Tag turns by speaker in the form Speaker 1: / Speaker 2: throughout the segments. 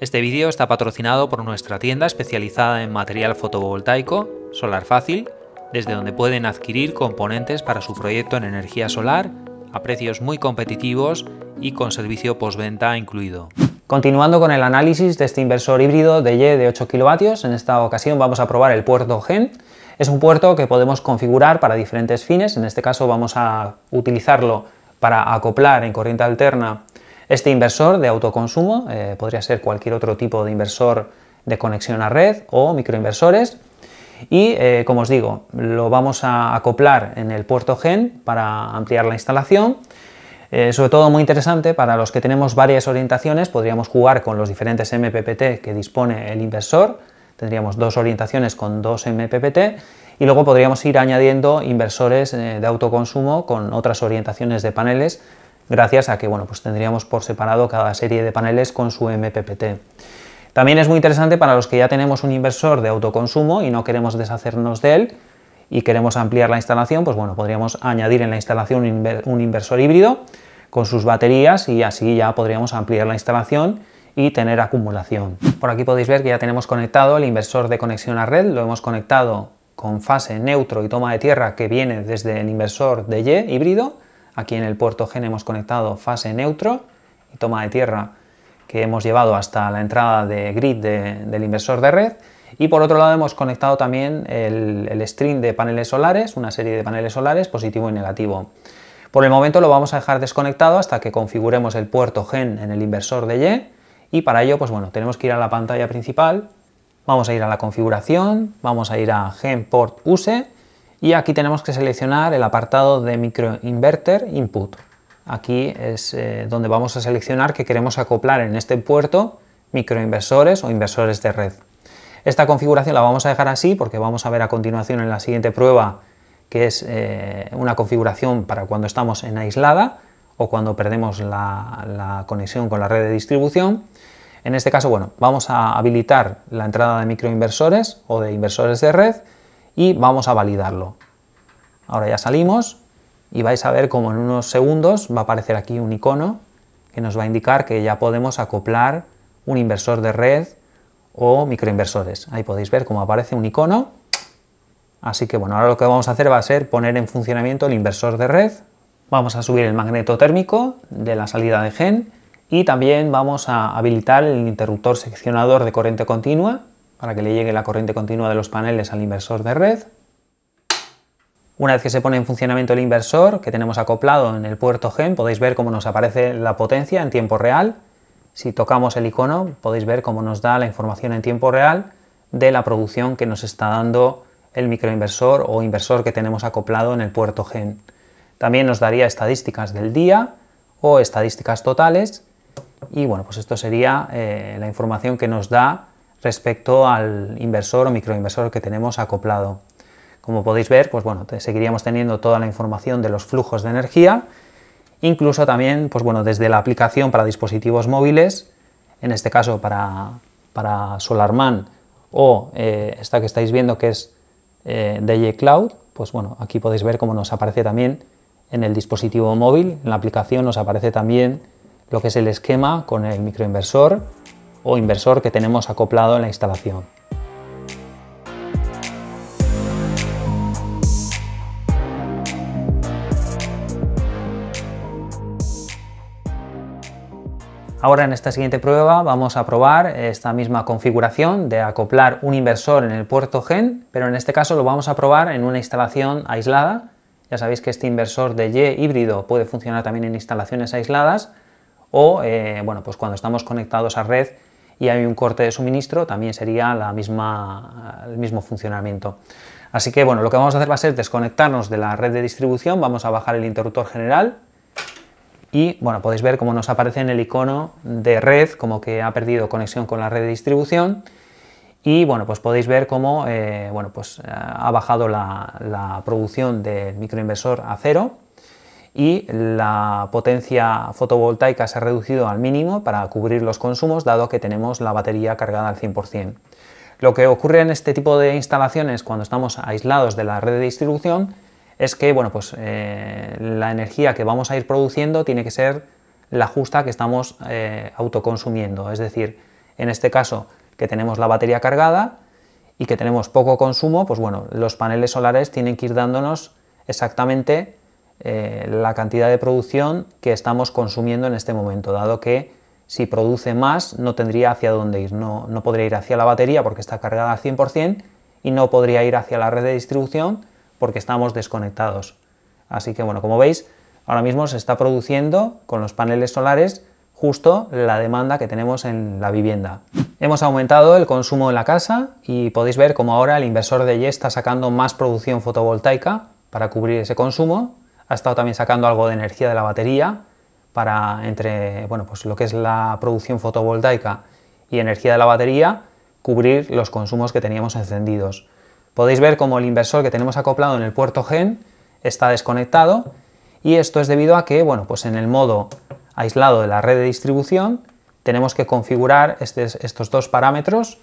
Speaker 1: Este vídeo está patrocinado por nuestra tienda especializada en material fotovoltaico, Solar Fácil, desde donde pueden adquirir componentes para su proyecto en energía solar a precios muy competitivos y con servicio postventa incluido. Continuando con el análisis de este inversor híbrido de Y de 8 kW, en esta ocasión vamos a probar el puerto GEN. Es un puerto que podemos configurar para diferentes fines, en este caso vamos a utilizarlo para acoplar en corriente alterna este inversor de autoconsumo eh, podría ser cualquier otro tipo de inversor de conexión a red o microinversores. Y eh, como os digo, lo vamos a acoplar en el puerto GEN para ampliar la instalación. Eh, sobre todo muy interesante para los que tenemos varias orientaciones, podríamos jugar con los diferentes MPPT que dispone el inversor. Tendríamos dos orientaciones con dos MPPT y luego podríamos ir añadiendo inversores de autoconsumo con otras orientaciones de paneles gracias a que bueno, pues tendríamos por separado cada serie de paneles con su MPPT. También es muy interesante para los que ya tenemos un inversor de autoconsumo y no queremos deshacernos de él y queremos ampliar la instalación, pues bueno, podríamos añadir en la instalación un, un inversor híbrido con sus baterías y así ya podríamos ampliar la instalación y tener acumulación. Por aquí podéis ver que ya tenemos conectado el inversor de conexión a red, lo hemos conectado con fase neutro y toma de tierra que viene desde el inversor de Y híbrido Aquí en el puerto gen hemos conectado fase neutro y toma de tierra que hemos llevado hasta la entrada de grid del inversor de red. Y por otro lado hemos conectado también el, el string de paneles solares, una serie de paneles solares positivo y negativo. Por el momento lo vamos a dejar desconectado hasta que configuremos el puerto gen en el inversor de Y y para ello pues bueno, tenemos que ir a la pantalla principal, vamos a ir a la configuración, vamos a ir a gen port use y aquí tenemos que seleccionar el apartado de microinverter input. Aquí es eh, donde vamos a seleccionar que queremos acoplar en este puerto microinversores o inversores de red. Esta configuración la vamos a dejar así porque vamos a ver a continuación en la siguiente prueba que es eh, una configuración para cuando estamos en aislada o cuando perdemos la, la conexión con la red de distribución. En este caso, bueno, vamos a habilitar la entrada de microinversores o de inversores de red y vamos a validarlo. Ahora ya salimos y vais a ver cómo en unos segundos va a aparecer aquí un icono que nos va a indicar que ya podemos acoplar un inversor de red o microinversores. Ahí podéis ver cómo aparece un icono. Así que bueno, ahora lo que vamos a hacer va a ser poner en funcionamiento el inversor de red. Vamos a subir el magneto térmico de la salida de gen y también vamos a habilitar el interruptor seccionador de corriente continua para que le llegue la corriente continua de los paneles al inversor de red. Una vez que se pone en funcionamiento el inversor que tenemos acoplado en el puerto GEN, podéis ver cómo nos aparece la potencia en tiempo real. Si tocamos el icono, podéis ver cómo nos da la información en tiempo real de la producción que nos está dando el microinversor o inversor que tenemos acoplado en el puerto GEN. También nos daría estadísticas del día o estadísticas totales. Y bueno, pues esto sería eh, la información que nos da respecto al inversor o microinversor que tenemos acoplado. Como podéis ver, pues bueno, seguiríamos teniendo toda la información de los flujos de energía, incluso también, pues bueno, desde la aplicación para dispositivos móviles, en este caso para, SolarMan o eh, esta que estáis viendo que es eh, Cloud, pues bueno, aquí podéis ver cómo nos aparece también en el dispositivo móvil, en la aplicación nos aparece también lo que es el esquema con el microinversor, o inversor que tenemos acoplado en la instalación. Ahora en esta siguiente prueba vamos a probar esta misma configuración de acoplar un inversor en el puerto GEN, pero en este caso lo vamos a probar en una instalación aislada. Ya sabéis que este inversor de Y híbrido puede funcionar también en instalaciones aisladas o eh, bueno, pues cuando estamos conectados a red y hay un corte de suministro, también sería la misma, el mismo funcionamiento. Así que bueno, lo que vamos a hacer va a ser desconectarnos de la red de distribución, vamos a bajar el interruptor general y bueno, podéis ver cómo nos aparece en el icono de red, como que ha perdido conexión con la red de distribución y bueno, pues podéis ver cómo eh, bueno, pues, eh, ha bajado la, la producción del microinversor a cero y la potencia fotovoltaica se ha reducido al mínimo para cubrir los consumos dado que tenemos la batería cargada al 100%. Lo que ocurre en este tipo de instalaciones cuando estamos aislados de la red de distribución es que bueno, pues, eh, la energía que vamos a ir produciendo tiene que ser la justa que estamos eh, autoconsumiendo. Es decir, en este caso que tenemos la batería cargada y que tenemos poco consumo, pues bueno, los paneles solares tienen que ir dándonos exactamente eh, la cantidad de producción que estamos consumiendo en este momento, dado que si produce más no tendría hacia dónde ir, no, no podría ir hacia la batería porque está cargada al 100% y no podría ir hacia la red de distribución porque estamos desconectados. Así que bueno, como veis, ahora mismo se está produciendo con los paneles solares justo la demanda que tenemos en la vivienda. Hemos aumentado el consumo en la casa y podéis ver cómo ahora el inversor de Y está sacando más producción fotovoltaica para cubrir ese consumo ha estado también sacando algo de energía de la batería para entre bueno, pues lo que es la producción fotovoltaica y energía de la batería cubrir los consumos que teníamos encendidos. Podéis ver como el inversor que tenemos acoplado en el puerto GEN está desconectado y esto es debido a que bueno, pues en el modo aislado de la red de distribución tenemos que configurar este, estos dos parámetros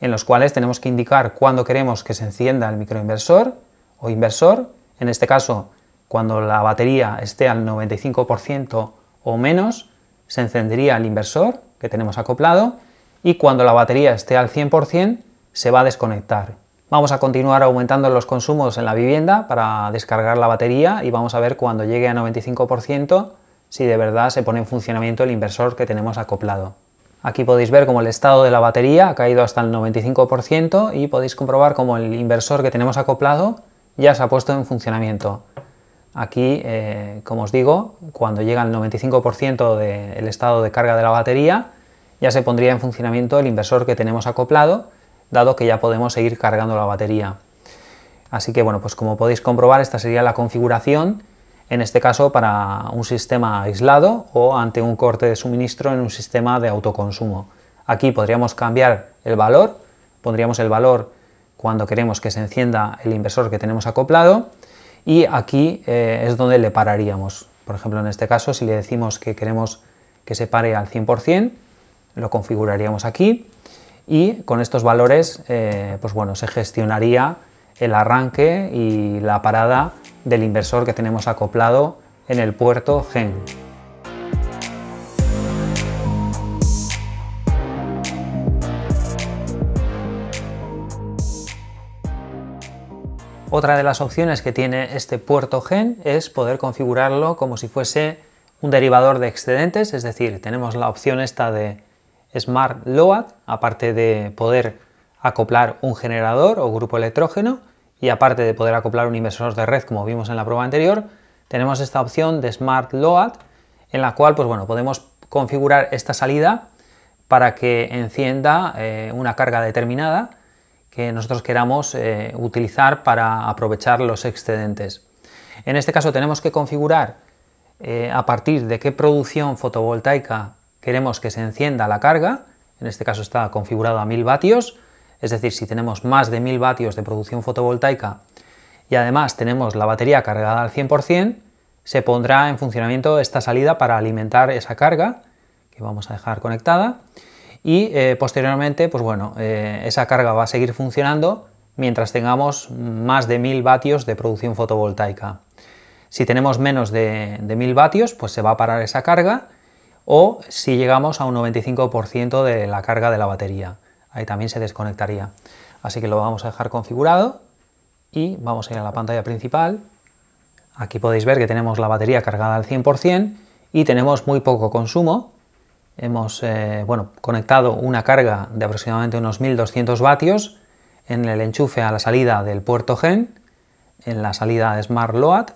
Speaker 1: en los cuales tenemos que indicar cuándo queremos que se encienda el microinversor o inversor, en este caso cuando la batería esté al 95% o menos, se encendería el inversor que tenemos acoplado y cuando la batería esté al 100% se va a desconectar. Vamos a continuar aumentando los consumos en la vivienda para descargar la batería y vamos a ver cuando llegue al 95% si de verdad se pone en funcionamiento el inversor que tenemos acoplado. Aquí podéis ver cómo el estado de la batería ha caído hasta el 95% y podéis comprobar cómo el inversor que tenemos acoplado ya se ha puesto en funcionamiento. Aquí, eh, como os digo, cuando llega el 95% del estado de carga de la batería, ya se pondría en funcionamiento el inversor que tenemos acoplado, dado que ya podemos seguir cargando la batería. Así que bueno, pues como podéis comprobar, esta sería la configuración, en este caso para un sistema aislado o ante un corte de suministro en un sistema de autoconsumo. Aquí podríamos cambiar el valor, pondríamos el valor cuando queremos que se encienda el inversor que tenemos acoplado, y aquí eh, es donde le pararíamos. Por ejemplo, en este caso, si le decimos que queremos que se pare al 100%, lo configuraríamos aquí y con estos valores eh, pues bueno, se gestionaría el arranque y la parada del inversor que tenemos acoplado en el puerto GEN. Otra de las opciones que tiene este puerto gen es poder configurarlo como si fuese un derivador de excedentes, es decir, tenemos la opción esta de Smart Load, aparte de poder acoplar un generador o grupo electrógeno y aparte de poder acoplar un inversor de red como vimos en la prueba anterior, tenemos esta opción de Smart Load en la cual pues bueno, podemos configurar esta salida para que encienda eh, una carga determinada que nosotros queramos eh, utilizar para aprovechar los excedentes. En este caso tenemos que configurar eh, a partir de qué producción fotovoltaica queremos que se encienda la carga, en este caso está configurado a 1000 vatios, es decir, si tenemos más de 1000 vatios de producción fotovoltaica y además tenemos la batería cargada al 100%, se pondrá en funcionamiento esta salida para alimentar esa carga que vamos a dejar conectada y eh, posteriormente, pues bueno, eh, esa carga va a seguir funcionando mientras tengamos más de 1000 vatios de producción fotovoltaica. Si tenemos menos de, de 1000 vatios, pues se va a parar esa carga o si llegamos a un 95% de la carga de la batería. Ahí también se desconectaría. Así que lo vamos a dejar configurado y vamos a ir a la pantalla principal. Aquí podéis ver que tenemos la batería cargada al 100% y tenemos muy poco consumo, hemos eh, conectado una carga de aproximadamente unos 1200 vatios en el enchufe a la salida del puerto GEN, en la salida Smart Load,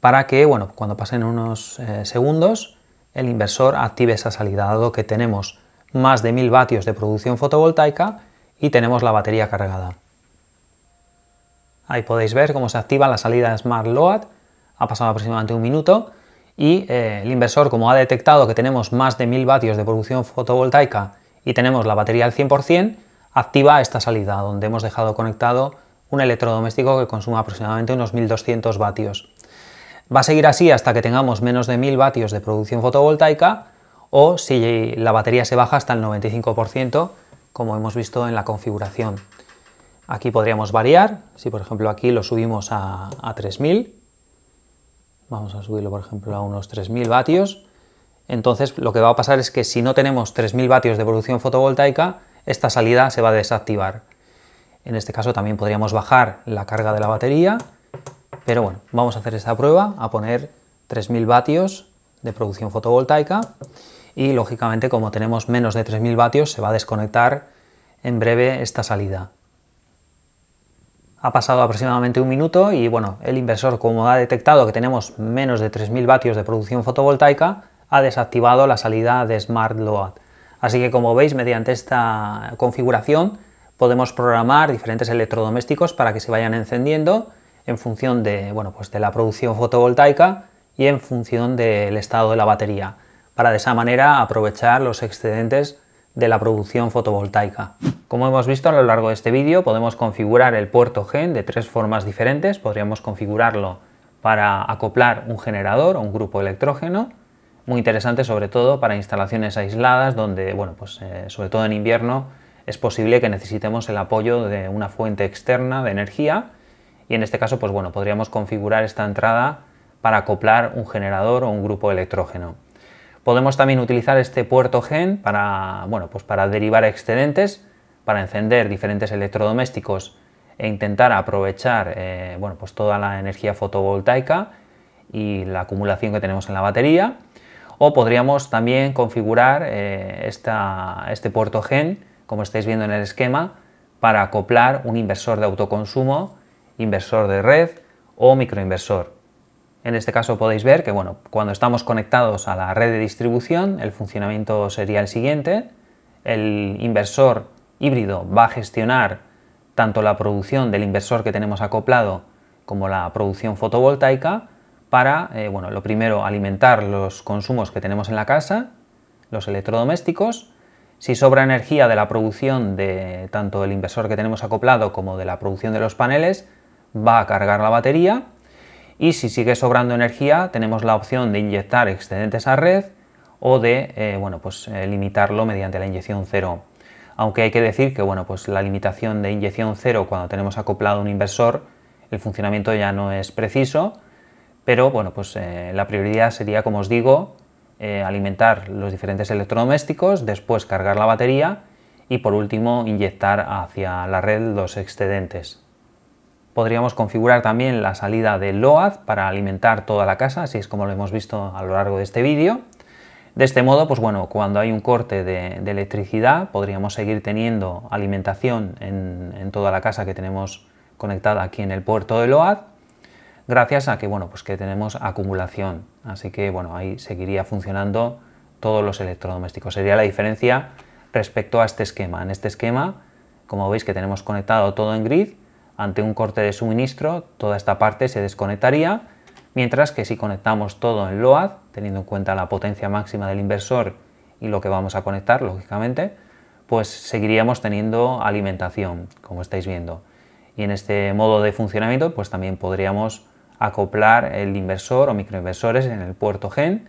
Speaker 1: para que cuando pasen unos eh, segundos el inversor active esa salida, dado que tenemos más de 1000 vatios de producción fotovoltaica y tenemos la batería cargada. Ahí podéis ver cómo se activa la salida Smart Load, ha pasado aproximadamente un minuto y eh, el inversor, como ha detectado que tenemos más de 1000 vatios de producción fotovoltaica y tenemos la batería al 100%, activa esta salida donde hemos dejado conectado un electrodoméstico que consuma aproximadamente unos 1200 vatios. Va a seguir así hasta que tengamos menos de 1000 vatios de producción fotovoltaica o si la batería se baja hasta el 95%, como hemos visto en la configuración. Aquí podríamos variar, si por ejemplo aquí lo subimos a, a 3000, vamos a subirlo por ejemplo a unos 3.000 vatios, entonces lo que va a pasar es que si no tenemos 3.000 vatios de producción fotovoltaica, esta salida se va a desactivar. En este caso también podríamos bajar la carga de la batería, pero bueno, vamos a hacer esta prueba, a poner 3.000 vatios de producción fotovoltaica y lógicamente como tenemos menos de 3.000 vatios se va a desconectar en breve esta salida. Ha pasado aproximadamente un minuto y bueno, el inversor como ha detectado que tenemos menos de 3.000 vatios de producción fotovoltaica, ha desactivado la salida de Smart Load. Así que como veis, mediante esta configuración podemos programar diferentes electrodomésticos para que se vayan encendiendo en función de, bueno, pues de la producción fotovoltaica y en función del estado de la batería, para de esa manera aprovechar los excedentes de la producción fotovoltaica. Como hemos visto a lo largo de este vídeo, podemos configurar el puerto GEN de tres formas diferentes. Podríamos configurarlo para acoplar un generador o un grupo electrógeno, muy interesante sobre todo para instalaciones aisladas donde, bueno, pues eh, sobre todo en invierno es posible que necesitemos el apoyo de una fuente externa de energía y en este caso, pues bueno, podríamos configurar esta entrada para acoplar un generador o un grupo electrógeno. Podemos también utilizar este puerto gen para, bueno, pues para derivar excedentes, para encender diferentes electrodomésticos e intentar aprovechar eh, bueno, pues toda la energía fotovoltaica y la acumulación que tenemos en la batería. O podríamos también configurar eh, este puerto gen, como estáis viendo en el esquema, para acoplar un inversor de autoconsumo, inversor de red o microinversor. En este caso podéis ver que bueno, cuando estamos conectados a la red de distribución, el funcionamiento sería el siguiente. El inversor híbrido va a gestionar tanto la producción del inversor que tenemos acoplado como la producción fotovoltaica para, eh, bueno, lo primero, alimentar los consumos que tenemos en la casa, los electrodomésticos. Si sobra energía de la producción de tanto el inversor que tenemos acoplado como de la producción de los paneles, va a cargar la batería y si sigue sobrando energía tenemos la opción de inyectar excedentes a red o de eh, pues, eh, limitarlo mediante la inyección cero. Aunque hay que decir que bueno, pues la limitación de inyección cero cuando tenemos acoplado un inversor, el funcionamiento ya no es preciso, pero bueno, pues, eh, la prioridad sería, como os digo, alimentar los diferentes electrodomésticos, después cargar la batería y por último inyectar hacia la red los excedentes. Podríamos configurar también la salida de LOAD para alimentar toda la casa, así es como lo hemos visto a lo largo de este vídeo. De este modo, pues bueno, cuando hay un corte de, electricidad, podríamos seguir teniendo alimentación en, toda la casa que tenemos conectada aquí en el puerto de LOAD, gracias a que, bueno, pues que tenemos acumulación. Así que, bueno, ahí seguiría funcionando todos los electrodomésticos. Sería la diferencia respecto a este esquema. En este esquema, como veis que tenemos conectado todo en grid, ante un corte de suministro toda esta parte se desconectaría, mientras que si conectamos todo en LOAD, teniendo en cuenta la potencia máxima del inversor y lo que vamos a conectar, lógicamente, pues seguiríamos teniendo alimentación, como estáis viendo. Y en este modo de funcionamiento, pues también podríamos acoplar el inversor o microinversores en el puerto GEN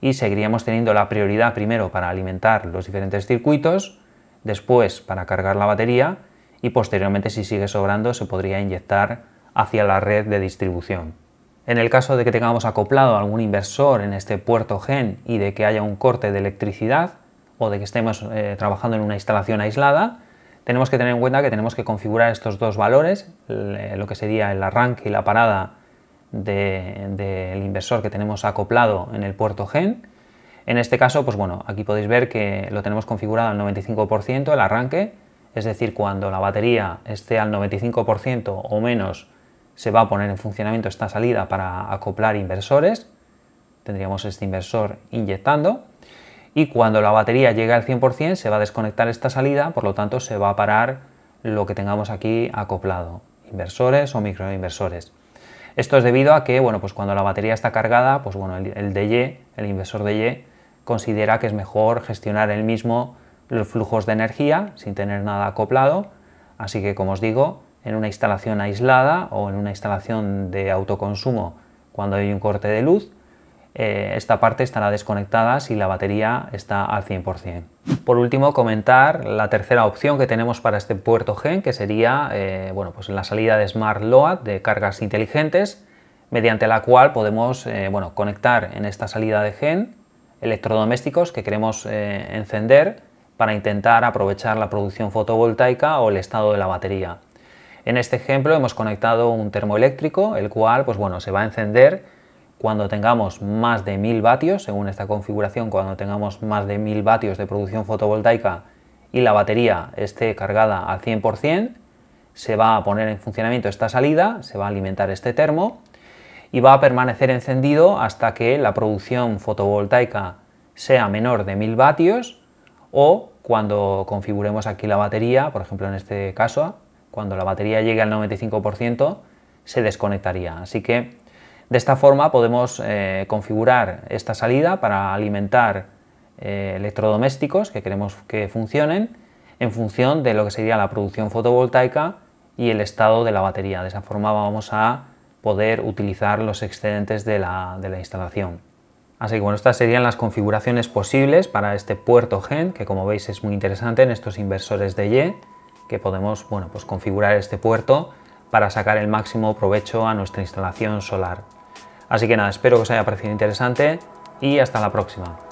Speaker 1: y seguiríamos teniendo la prioridad primero para alimentar los diferentes circuitos, después para cargar la batería y posteriormente si sigue sobrando se podría inyectar hacia la red de distribución. En el caso de que tengamos acoplado algún inversor en este puerto gen y de que haya un corte de electricidad o de que estemos eh, trabajando en una instalación aislada, tenemos que tener en cuenta que tenemos que configurar estos dos valores, eh, lo que sería el arranque y la parada del inversor que tenemos acoplado en el puerto gen. En este caso, pues bueno, aquí podéis ver que lo tenemos configurado al 95% el arranque es decir, cuando la batería esté al 95% o menos, se va a poner en funcionamiento esta salida para acoplar inversores, tendríamos este inversor inyectando, y cuando la batería llegue al 100% se va a desconectar esta salida, por lo tanto se va a parar lo que tengamos aquí acoplado, inversores o microinversores. Esto es debido a que, bueno, pues cuando la batería está cargada, pues bueno, el, inversor de el inversor considera que es mejor gestionar el mismo los flujos de energía sin tener nada acoplado, así que como os digo, en una instalación aislada o en una instalación de autoconsumo cuando hay un corte de luz, eh, esta parte estará desconectada si la batería está al 100%. Por último, comentar la tercera opción que tenemos para este puerto GEN, que sería eh, bueno, pues la salida de Smart Load de cargas inteligentes, mediante la cual podemos eh, bueno, conectar en esta salida de GEN electrodomésticos que queremos encender para intentar aprovechar la producción fotovoltaica o el estado de la batería. En este ejemplo hemos conectado un termoeléctrico, el cual pues bueno, se va a encender cuando tengamos más de 1000 vatios, según esta configuración, cuando tengamos más de 1000 vatios de producción fotovoltaica y la batería esté cargada al 100%, se va a poner en funcionamiento esta salida, se va a alimentar este termo y va a permanecer encendido hasta que la producción fotovoltaica sea menor de 1000 vatios o cuando configuremos aquí la batería, por ejemplo en este caso, cuando la batería llegue al 95% se desconectaría. Así que de esta forma podemos eh, configurar esta salida para alimentar eh, electrodomésticos que queremos que funcionen en función de lo que sería la producción fotovoltaica y el estado de la batería. De esa forma vamos a poder utilizar los excedentes de la instalación. Así que bueno, estas serían las configuraciones posibles para este puerto gen, que como veis es muy interesante en estos inversores de Y, que podemos pues configurar este puerto para sacar el máximo provecho a nuestra instalación solar. Así que nada, espero que os haya parecido interesante y hasta la próxima.